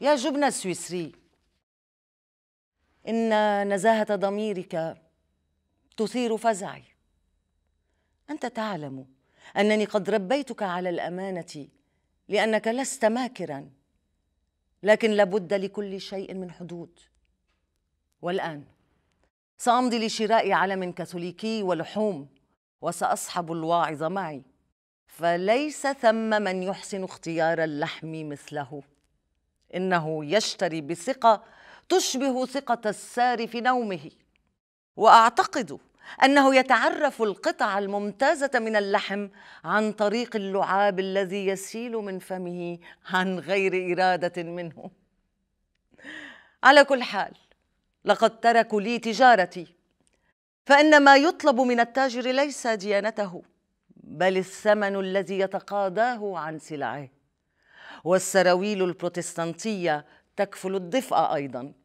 يا جبنة السويسري إن نزاهة ضميرك تثير فزعي أنت تعلم أنني قد ربيتك على الأمانة لأنك لست ماكرا لكن لابد لكل شيء من حدود والآن سأمضي لشراء علم كاثوليكي ولحوم وسأصحب الواعظ معي فليس ثم من يحسن اختيار اللحم مثله إنه يشتري بثقة تشبه ثقة السار في نومه وأعتقد أنه يتعرف القطع الممتازة من اللحم عن طريق اللعاب الذي يسيل من فمه عن غير إرادة منه على كل حال لقد تركوا لي تجارتي فإن ما يطلب من التاجر ليس ديانته بل الثمن الذي يتقاضاه عن سلعه والسراويل البروتستانتية تكفل الضفة أيضاً